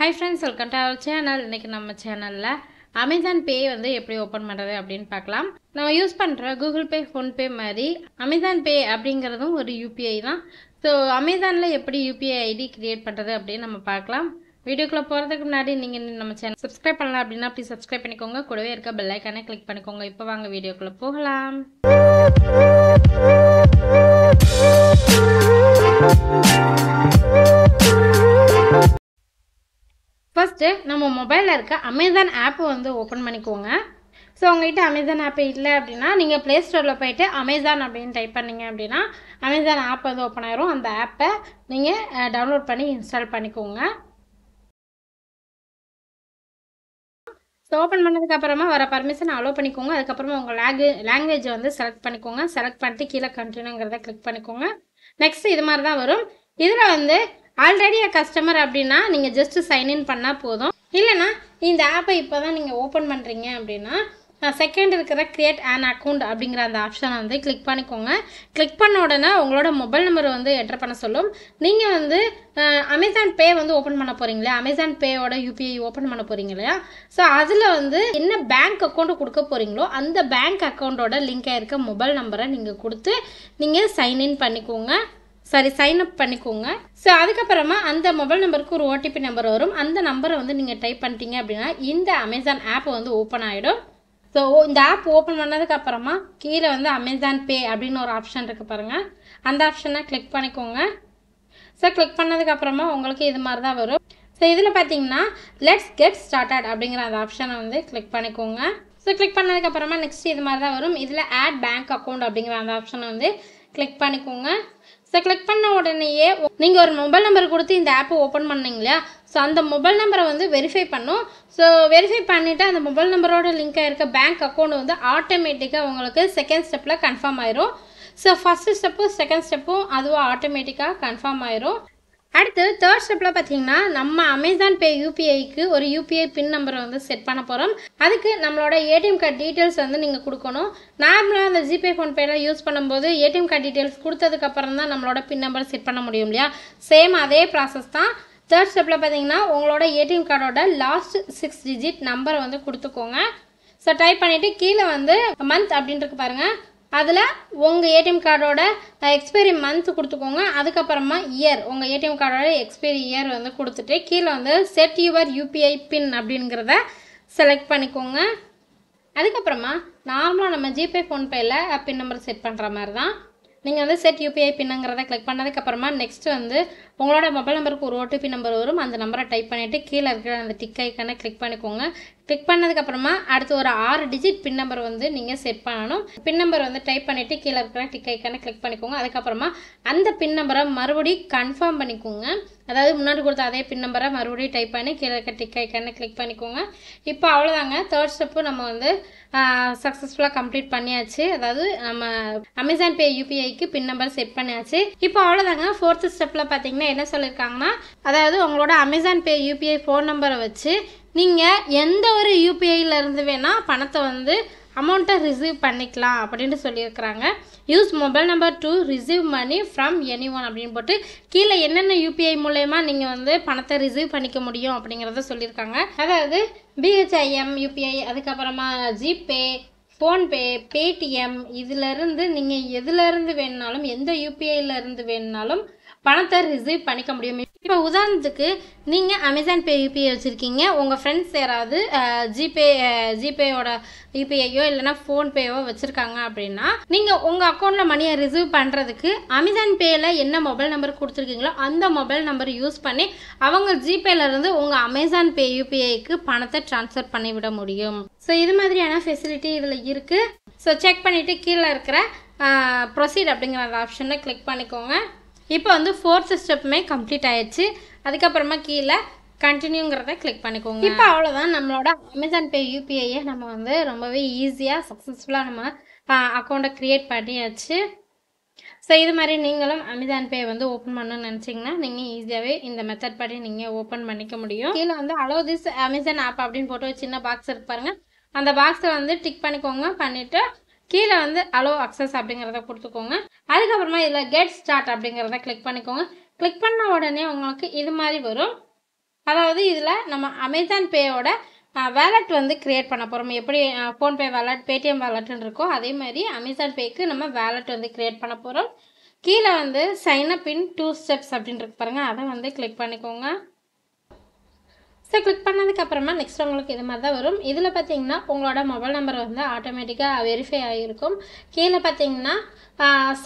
high friends welcome to our channel இன்றைக்கி நம்ம சேனலில் அமேசான் பே வந்து எப்படி ஓப்பன் பண்ணுறது அப்படின்னு பார்க்கலாம் நம்ம யூஸ் பண்ணுற கூகுள் பே ஃபோன்பே மாதிரி அமேசான் பே அப்படிங்கிறதும் ஒரு யூபிஐ தான் ஸோ அமேசானில் எப்படி யூபிஐ ஐடி க்ரியேட் பண்ணுறது அப்படின்னு நம்ம பார்க்கலாம் வீடியோக்குள்ளே போகிறதுக்கு முன்னாடி நீங்கள் நம்ம சேனல் சப்ஸ்கிரைப் பண்ணலாம் அப்படின்னா அப்படி சப்ஸ்கிரைப் பண்ணிக்கோங்க கூடவே இருக்க பெல்லைக்கானே கிளிக் பண்ணிக்கோங்க இப்போ வாங்க வீடியோக்குள்ளே போகலாம் நம்ம மொபைலில் இருக்க அமேசான் ஆப்பை வந்து ஓப்பன் பண்ணிக்கோங்க ஸோ உங்கள்கிட்ட அமேசான் ஆப் இல்லை அப்படின்னா நீங்கள் ப்ளே ஸ்டோரில் போயிட்டு அமேசான் அப்படின்னு டைப் பண்ணிங்க அப்படின்னா அமேசான் ஆப் வந்து ஓப்பன் ஆயிரும் அந்த ஆப்பை நீங்கள் டவுன்லோட் பண்ணி இன்ஸ்டால் பண்ணிக்கோங்க ஸோ ஓப்பன் பண்ணதுக்கப்புறமா வர பர்மிஷன் அலோவ் பண்ணிக்கோங்க அதுக்கப்புறமா உங்கள் லாங்கு லாங்குவேஜ் வந்து செலக்ட் பண்ணிக்கோங்க செலக்ட் பண்ணிட்டு கீழே கண்டினியூங்கிறத கிளிக் பண்ணிக்கோங்க நெக்ஸ்ட் இது மாதிரி தான் வரும் இதில் வந்து ஆல்ரெடி கஸ்டமர் அப்படின்னா நீங்கள் ஜஸ்ட்டு சைன்இன் பண்ணால் போதும் இல்லைனா இந்த ஆப்பை இப்போ தான் நீங்கள் ஓப்பன் பண்ணுறீங்க அப்படின்னா செகண்ட் இருக்கிற க்ரியேட் ஆன் அக்கௌண்ட் அப்படிங்கிற அந்த ஆப்ஷனை வந்து கிளிக் பண்ணிக்கோங்க கிளிக் பண்ண உடனே உங்களோட மொபைல் நம்பர் வந்து என்டர் பண்ண சொல்லும் நீங்கள் வந்து அமேசான் பே வந்து ஓப்பன் பண்ண போகிறீங்களே அமேசான் பேயோட யூபிஐ ஓப்பன் பண்ண போகிறீங்க இல்லையா ஸோ அதில் வந்து என்ன பேங்க் அக்கௌண்ட்டு கொடுக்க போகிறீங்களோ அந்த பேங்க் அக்கௌண்ட்டோட லிங்க் ஆகிருக்க மொபைல் நம்பரை நீங்கள் கொடுத்து நீங்கள் சைன்இன் பண்ணிக்கோங்க சாரி சைன் அப் பண்ணிக்கோங்க ஸோ அதுக்கப்புறமா அந்த மொபைல் நம்பருக்கு ஒரு ஓடிபி நம்பர் வரும் அந்த நம்பரை வந்து நீங்கள் டைப் பண்ணிட்டீங்க அப்படின்னா இந்த அமேசான் ஆப் வந்து ஓப்பன் ஆகிடும் ஸோ இந்த ஆப் ஓப்பன் பண்ணதுக்கப்புறமா கீழே வந்து அமேசான் பே அப்படின்னு ஒரு ஆப்ஷன் இருக்குது பாருங்கள் அந்த ஆப்ஷனை கிளிக் பண்ணிக்கோங்க ஸோ கிளிக் பண்ணதுக்கப்புறமா உங்களுக்கு இது மாதிரி தான் வரும் ஸோ இதில் பார்த்தீங்கன்னா லெட்ஸ் கெட் ஸ்டார்டட் அப்படிங்கிற அந்த ஆப்ஷனை வந்து கிளிக் பண்ணிக்கோங்க ஸோ கிளிக் பண்ணதுக்கப்புறமா நெக்ஸ்ட் இது மாதிரி தான் வரும் இதில் ஆட் பேங்க் அக்கௌண்ட் அப்படிங்கிற அந்த ஆப்ஷனை வந்து கிளிக் பண்ணிக்கோங்க ஸோ கிளிக் பண்ண உடனேயே நீங்கள் ஒரு மொபைல் நம்பர் கொடுத்து இந்த ஆப்பை ஓப்பன் பண்ணிங்க இல்லையா ஸோ அந்த மொபைல் நம்பரை வந்து வெரிஃபை பண்ணும் ஸோ வெரிஃபை பண்ணிவிட்டு அந்த மொபைல் நம்பரோட லிங்காக இருக்க பேங்க் அக்கௌண்ட் வந்து ஆட்டோமேட்டிக்காக உங்களுக்கு செகண்ட் ஸ்டெப்பில் கன்ஃபார்ம் ஆயிரும் ஸோ ஃபஸ்ட்டு ஸ்டெப்பும் செகண்ட் ஸ்டெப்பும் அதுவும் ஆட்டோமேட்டிக்காக கன்ஃபார்ம் ஆயிரும் அடுத்து தேர்ட் ஸ்டெப்பில் பார்த்தீங்கன்னா நம்ம அமேசான் பே யூபிஐக்கு ஒரு யூபிஐ பின் நம்பரை வந்து செட் பண்ண போகிறோம் அதுக்கு நம்மளோட ஏடிஎம் கார்டு டீட்டெயில்ஸ் வந்து நீங்கள் கொடுக்கணும் நார்மலாக அந்த ஜிபே ஃபோன்பேலாம் யூஸ் பண்ணும்போது ஏடிஎம் கார்டு டீட்டெயில்ஸ் கொடுத்ததுக்கப்புறம் தான் நம்மளோட பின் நம்பர் செட் பண்ண முடியும் இல்லையா சேம் அதே ப்ராசஸ் தான் தேர்ட் ஸ்டெப்பில் பார்த்தீங்கன்னா உங்களோட ஏடிஎம் கார்டோட லாஸ்ட் சிக்ஸ் டிஜிட் நம்பரை வந்து கொடுத்துக்கோங்க ஸோ டைப் பண்ணிவிட்டு கீழே வந்து மந்த் அப்படின்ட்டுருக்கு பாருங்கள் அதில் உங்கள் ஏடிஎம் கார்டோட எக்ஸ்பைரி மந்த் கொடுத்துக்கோங்க அதுக்கப்புறமா இயர் உங்கள் ஏடிஎம் கார்டோட எக்ஸ்பைரி இயர் வந்து கொடுத்துட்டு கீழே வந்து செட் யுவர் யூபிஐ பின் அப்படிங்கிறத செலக்ட் பண்ணிக்கோங்க அதுக்கப்புறமா நார்மலாக நம்ம ஜிபே ஃபோன்பேயில் பின் நம்பர் செட் பண்ணுற மாதிரி தான் நீங்கள் வந்து செட் யூபிஐ பின்னுங்கிறத கிளிக் பண்ணதுக்கப்புறமா நெக்ஸ்ட்டு வந்து உங்களோட மொபைல் நம்பருக்கு ஒரு ஓடிபி நம்பர் வரும் அந்த நம்பரை டைப் பண்ணிவிட்டு கீழே இருக்கிற அந்த டிக் ஐக்கனை கிளிக் பண்ணிக்கோங்க கிளிக் பண்ணதுக்கப்புறமா அடுத்து ஒரு ஆறு டிஜிட் பின் நம்பர் வந்து நீங்கள் செட் பண்ணணும் பின் நம்பர் வந்து டைப் பண்ணிவிட்டு கீழே இருக்கிற டிக் ஐக்கான கிளிக் பண்ணிக்கோங்க அதுக்கப்புறமா அந்த பின் நம்பரை மறுபடியும் கன்ஃபார்ம் பண்ணிக்கோங்க அதாவது முன்னாடி கொடுத்த அதே பின் நம்பரை மறுபடியும் டைப் பண்ணி கீழே இருக்க டிக் ஐக்கான கிளிக் பண்ணிக்கோங்க இப்போ அவ்வளோதாங்க தேர்ட் ஸ்டெப்பு நம்ம வந்து சக்ஸஸ்ஃபுல்லாக கம்ப்ளீட் பண்ணியாச்சு அதாவது நம்ம அமேசான் பே யூபிஐக்கு பின் நம்பர் செட் பண்ணியாச்சு இப்போ அவ்வளோதாங்க ஃபோர்த்து ஸ்டெப்பில் பார்த்தீங்கன்னா என்ன சொல்லியிருக்காங்கன்னா அதாவது உங்களோட அமேசான் பே யூபிஐ ஃபோன் நம்பரை வச்சு நீங்கள் எந்த ஒரு யூபிஐயிலேருந்து வேணால் பணத்தை வந்து அமௌண்ட்டை ரிசீவ் பண்ணிக்கலாம் அப்படின்ட்டு சொல்லியிருக்கிறாங்க use mobile number to receive money from any one அப்படின்னு போட்டு கீழே என்னென்ன யூபிஐ மூலயமா நீங்கள் வந்து பணத்தை ரிசீவ் பண்ணிக்க முடியும் அப்படிங்கிறத சொல்லியிருக்காங்க அதாவது பிஹெச்ஐஎம் யூபிஐ அதுக்கப்புறமா ஜிபே ஃபோன்பே பேடிஎம் இதிலருந்து நீங்கள் எதுலேருந்து வேணுனாலும் எந்த யூபிஐலேருந்து வேணுனாலும் பணத்தை ரிசீவ் பண்ணிக்க முடியும் இப்போ உதாரணத்துக்கு நீங்கள் அமேசான் பே யூபிஐ வச்சுருக்கீங்க உங்கள் ஃப்ரெண்ட்ஸ் யாராவது ஜிபே ஜிபேயோட யூபிஐயோ இல்லைனா ஃபோன்பேயோ வச்சுருக்காங்க அப்படின்னா நீங்கள் உங்கள் அக்கௌண்ட்டில் மணியை ரிசீவ் பண்ணுறதுக்கு அமேசான் பேயில் என்ன மொபைல் நம்பர் கொடுத்துருக்கீங்களோ அந்த மொபைல் நம்பர் யூஸ் பண்ணி அவங்க ஜிபேலேருந்து உங்கள் அமேசான் பே யூபிஐக்கு பணத்தை ட்ரான்ஸ்ஃபர் பண்ணிவிட முடியும் ஸோ இது மாதிரியான ஃபெசிலிட்டி இதில் இருக்குது ஸோ செக் பண்ணிவிட்டு கீழே இருக்கிற ப்ரொசீட் அப்படிங்கிற அந்த ஆப்ஷனை கிளிக் பண்ணிக்கோங்க இப்போ வந்து ஃபோர்த்து ஸ்டெப்புமே கம்ப்ளீட் ஆயிடுச்சு அதுக்கப்புறமா கீழே கண்டினியூங்கிறத கிளிக் பண்ணிக்கோங்க இப்போ அவ்வளோதான் நம்மளோட அமேசான் பே யூபிஐயை நம்ம வந்து ரொம்பவே ஈஸியாக சக்ஸஸ்ஃபுல்லாக நம்ம அக்கௌண்ட்டை க்ரியேட் பண்ணியாச்சு ஸோ இது மாதிரி நீங்களும் அமேசான் பே வந்து ஓப்பன் பண்ணணும்னு நினச்சிங்கன்னா நீங்கள் ஈஸியாகவே இந்த மெத்தட் படி நீங்கள் ஓப்பன் பண்ணிக்க முடியும் கீழே வந்து அலோ திஸ் அமேசான் ஆப் அப்படின்னு போட்டு சின்ன பாக்ஸ் இருப்பாருங்க அந்த பாக்ஸை வந்து டிக் பண்ணிக்கோங்க பண்ணிவிட்டு கீழே வந்து அலோ அக்சஸ் அப்படிங்கிறத கொடுத்துக்கோங்க அதுக்கப்புறமா இதில் கெட் ஸ்டார்ட் அப்படிங்கிறத கிளிக் பண்ணிக்கோங்க கிளிக் பண்ண உடனே உங்களுக்கு இது மாதிரி வரும் அதாவது இதில் நம்ம அமேசான் பேயோட வேலட் வந்து க்ரியேட் பண்ண போகிறோம் எப்படி ஃபோன்பே வேலட் பேடிஎம் வேலட்னு இருக்கோ அதே மாதிரி அமேசான் பேக்கு நம்ம வேலட் வந்து க்ரியேட் பண்ண போகிறோம் கீழே வந்து sign up in two steps இருக்கு பாருங்கள் அதை வந்து கிளிக் பண்ணிக்கோங்க ஸோ கிளிக் பண்ணதுக்கப்புறமா நெக்ஸ்ட் உங்களுக்கு இது மாதிரி தான் வரும் இதில் பார்த்தீங்கன்னா உங்களோட மொபைல் நம்பர் வந்து ஆட்டோமேட்டிக்காக வெரிஃபை ஆகிருக்கும் கீழே பார்த்தீங்கன்னா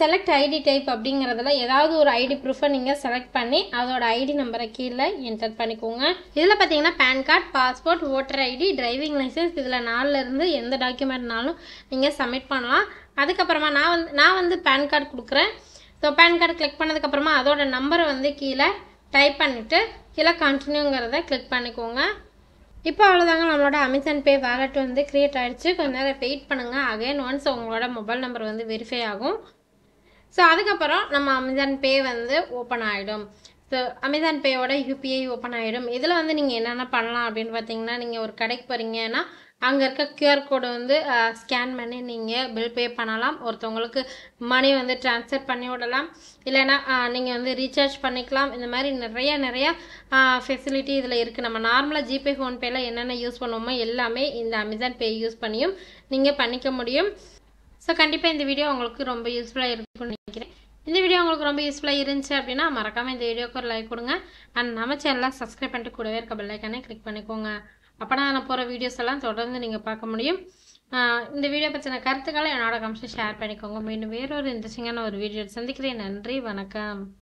செலக்ட் ஐடி டைப் அப்படிங்கிறதுல ஏதாவது ஒரு ஐடி ப்ரூஃபை நீங்கள் செலக்ட் பண்ணி அதோட ஐடி நம்பரை கீழே என்டர் பண்ணிக்கோங்க இதில் பார்த்தீங்கன்னா PAN card passport voter ID driving licence இதில் நாலுலேருந்து எந்த டாக்குமெண்ட்னாலும் நீங்கள் சப்மிட் பண்ணலாம் அதுக்கப்புறமா நான் வந்து நான் வந்து பேன் கார்டு கொடுக்குறேன் ஸோ பேன் கார்டு கிளிக் பண்ணதுக்கப்புறமா அதோட நம்பரை வந்து கீழே டைப் பண்ணிவிட்டு கீழே கண்டினியூங்கிறத கிளிக் பண்ணிக்கோங்க இப்போ அவ்வளோதாங்க நம்மளோட அமேசான் பே வேலெட் வந்து க்ரியேட் ஆகிடுச்சு கொஞ்ச நேரம் வெயிட் பண்ணுங்கள் அகைன் ஒன்ஸ் உங்களோட மொபைல் நம்பர் வந்து வெரிஃபை ஆகும் ஸோ அதுக்கப்புறம் நம்ம அமேசான் பே வந்து ஓப்பன் ஆகிடும் ஸோ அமேசான் பேயோட யூபிஐ ஓப்பன் ஆகிடும் இதில் வந்து நீங்கள் என்னென்ன பண்ணலாம் அப்படின்னு பார்த்தீங்கன்னா நீங்கள் ஒரு கடைக்கு போகிறீங்கன்னா அங்கே இருக்க கியூஆர் கோடு வந்து ஸ்கேன் பண்ணி நீங்கள் பில் பே பண்ணலாம் ஒருத்தவங்களுக்கு மணி வந்து ட்ரான்ஸ்ஃபர் பண்ணி விடலாம் இல்லைன்னா நீங்கள் வந்து ரீசார்ஜ் பண்ணிக்கலாம் இந்த மாதிரி நிறைய நிறைய ஃபெசிலிட்டி இதில் இருக்குது நம்ம நார்மலாக ஜிபே ஃபோன்பேயில் என்னென்ன யூஸ் பண்ணுவோமோ எல்லாமே இந்த அமேசான் பே யூஸ் பண்ணியும் நீங்கள் பண்ணிக்க முடியும் ஸோ கண்டிப்பாக இந்த வீடியோ உங்களுக்கு ரொம்ப யூஸ்ஃபுல்லாக இருக்கும்னு நினைக்கிறேன் இந்த வீடியோ உங்களுக்கு ரொம்ப யூஸ்ஃபுல்லாக இருந்துச்சு அப்படின்னா மறக்காமல் இந்த வீடியோக்கு ஒரு லைக் கொடுங்க அண்ட் நம்ம சேனலாக சப்ஸ்கிரைப் பண்ணிட்டு கூடவே இருக்க பெல்லைக்கானே கிளிக் பண்ணிக்கோங்க அப்போ நான் போகிற வீடியோஸ் எல்லாம் தொடர்ந்து நீங்கள் பார்க்க முடியும் இந்த வீடியோ பற்றின கருத்துக்களை என்னோட கம்ஷன் ஷேர் பண்ணிக்கோங்க மீண்டும் வேறொரு இன்ட்ரெஸ்டிங்கான ஒரு வீடியோ சந்திக்கிறேன் நன்றி வணக்கம்